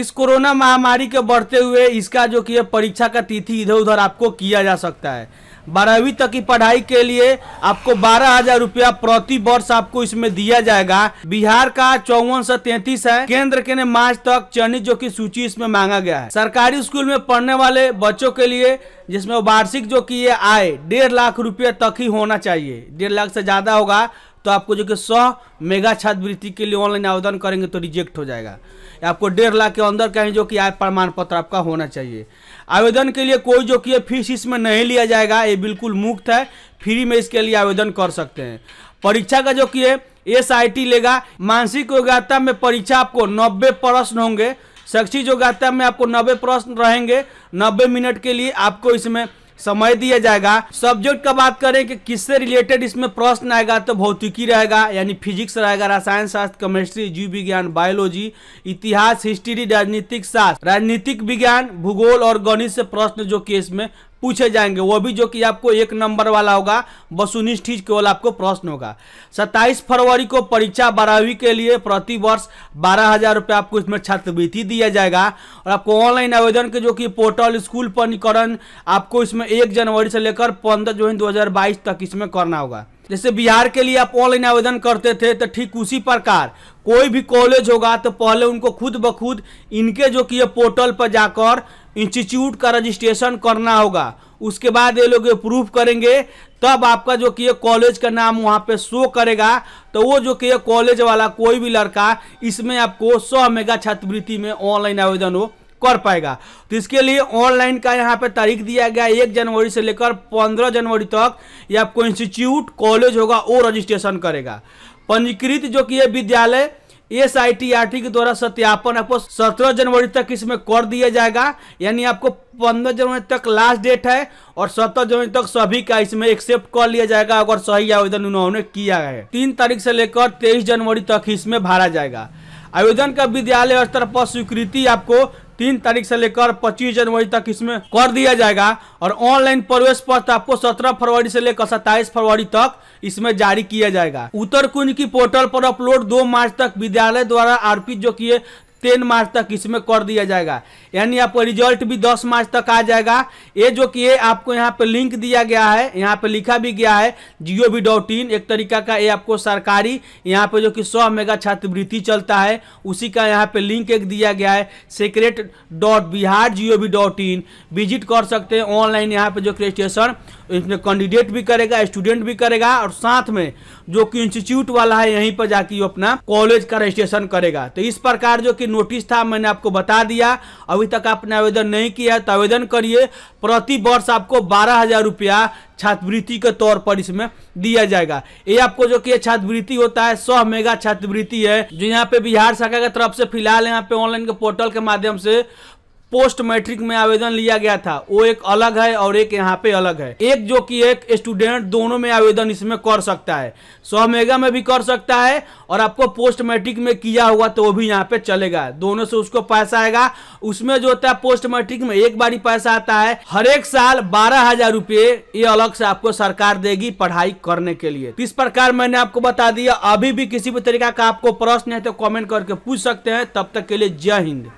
इस कोरोना महामारी के बढ़ते हुए इसका जो कि परीक्षा का तिथि इधर उधर आपको किया जा सकता है बारहवीं तक की पढ़ाई के लिए आपको बारह हजार रूपया प्रति वर्ष आपको इसमें दिया जाएगा बिहार का चौवन सौ तैतीस है केंद्र के ने मार्च तक चयनित जो की सूची इसमें मांगा गया है सरकारी स्कूल में पढ़ने वाले बच्चों के लिए जिसमें वार्षिक जो की ये आय डेढ़ लाख रुपया तक ही होना चाहिए डेढ़ लाख से ज्यादा होगा तो आपको जो कि सौ मेगा छात्रवृत्ति के लिए ऑनलाइन आवेदन करेंगे तो रिजेक्ट हो जाएगा आपको डेढ़ लाख के अंदर कहीं जो कि आय प्रमाण पत्र आपका होना चाहिए आवेदन के लिए कोई जो कि फीस इसमें नहीं लिया जाएगा ये बिल्कुल मुक्त है फ्री में इसके लिए आवेदन कर सकते हैं परीक्षा का जो कि है एस लेगा मानसिक योग्यता में परीक्षा आपको नब्बे प्रश्न होंगे शैक्षिक योग्यता में आपको नब्बे प्रश्न रहेंगे नब्बे मिनट के लिए आपको इसमें समय दिया जाएगा सब्जेक्ट का बात करें कि किससे रिलेटेड इसमें प्रश्न आएगा तो भौतिकी रहेगा यानी फिजिक्स रहेगा रसायन शास्त्र केमिस्ट्री जीव विज्ञान बायोलॉजी इतिहास हिस्ट्री राजनीतिक शास्त्र राजनीतिक विज्ञान भूगोल और गणित से प्रश्न जो कि इसमें पूछे जाएंगे वो भी जो कि आपको एक नंबर वाला होगा वसुनिष्ठ ही केवल आपको प्रश्न होगा सत्ताईस फरवरी को परीक्षा बारहवीं के लिए प्रति वर्ष बारह हज़ार रुपये आपको इसमें छात्रवृत्ति दिया जाएगा और आपको ऑनलाइन आवेदन के जो कि पोर्टल स्कूल पंजीकरण आपको इसमें एक जनवरी से लेकर पंद्रह जून दो तक इसमें करना होगा जैसे बिहार के लिए आप ऑनलाइन आवेदन करते थे तो ठीक उसी प्रकार कोई भी कॉलेज होगा तो पहले उनको खुद ब खुद इनके जो कि ये पोर्टल पर जाकर इंस्टीट्यूट का रजिस्ट्रेशन करना होगा उसके बाद ये लोग ये प्रूफ करेंगे तब आपका जो कि कॉलेज का नाम वहाँ पे शो करेगा तो वो जो कि कॉलेज वाला कोई भी लड़का इसमें आपको सौ मेगा छात्रवृत्ति में ऑनलाइन आवेदन हो कर पाएगा तो इसके लिए ऑनलाइन का यहाँ पे तारीख दिया गया एक जनवरी से लेकर पंद्रह जनवरी तक ये आपको इंस्टीट्यूट कॉलेज होगा वो रजिस्ट्रेशन करेगा पंजीकृत जो कि विद्यालय S I T R T के द्वारा सत्यापन आपको सत्रह जनवरी तक इसमें कर दिया जाएगा यानी आपको पंद्रह जनवरी तक लास्ट डेट है और सत्रह जनवरी तक सभी का इसमें एक्सेप्ट कर लिया जाएगा अगर सही आवेदन उन्होंने किया है तीन तारीख से लेकर तेईस जनवरी तक इसमें भरा जाएगा आवेदन का विद्यालय स्तर पर स्वीकृति आपको तीन तारीख से लेकर पच्चीस जनवरी तक इसमें कर दिया जाएगा और ऑनलाइन प्रवेश पत्र आपको सत्रह फरवरी से लेकर सत्ताईस फरवरी तक इसमें जारी किया जाएगा उत्तर कुंज की पोर्टल पर अपलोड दो मार्च तक विद्यालय द्वारा अर्पित जो किए टेन मार्च तक इसमें कर दिया जाएगा यानी आपको रिजल्ट भी दस मार्च तक आ जाएगा ये जो कि ये आपको यहाँ पे लिंक दिया गया है यहाँ पे लिखा भी गया है जियो वी डॉट इन एक तरीका का ये आपको सरकारी यहाँ पे जो कि सौ मेगा छात्रवृत्ति चलता है उसी का यहाँ पे लिंक एक दिया गया है secret dot Bihar gov dot in visit कर सकते हैं ऑनलाइन यहाँ पे जो रजिस्ट्रेशन इसमें कैंडिडेट भी करेगा स्टूडेंट भी करेगा और साथ में जो कि इंस्टीट्यूट वाला है यहीं पर जाके अपना कॉलेज का रजिस्ट्रेशन करेगा तो इस प्रकार जो कि नोटिस था मैंने आपको बता दिया अभी तक आपने आवेदन नहीं किया तो आवेदन करिए प्रति वर्ष आपको बारह हजार रुपया छात्रवृत्ति के तौर पर इसमें दिया जाएगा ये आपको जो कि छात्रवृत्ति होता है सौ मेगा छात्रवृत्ति है जो यहाँ पे बिहार सरकार की तरफ से फिलहाल यहाँ पे ऑनलाइन के पोर्टल के माध्यम से पोस्ट मैट्रिक में आवेदन लिया गया था वो एक अलग है और एक यहाँ पे अलग है एक जो कि एक स्टूडेंट दोनों में आवेदन इसमें कर सकता है सौ मेगा में भी कर सकता है और आपको पोस्ट मैट्रिक में किया होगा तो वो भी यहाँ पे चलेगा दोनों से उसको पैसा आएगा उसमें जो होता है पोस्ट मैट्रिक में एक बार ही पैसा आता है हर एक साल बारह हजार रूपये ये अलग से आपको सरकार देगी पढ़ाई करने के लिए इस प्रकार मैंने आपको बता दिया अभी भी किसी भी तरीका का आपको प्रश्न है तो कॉमेंट करके पूछ सकते हैं तब तक के लिए जय हिंद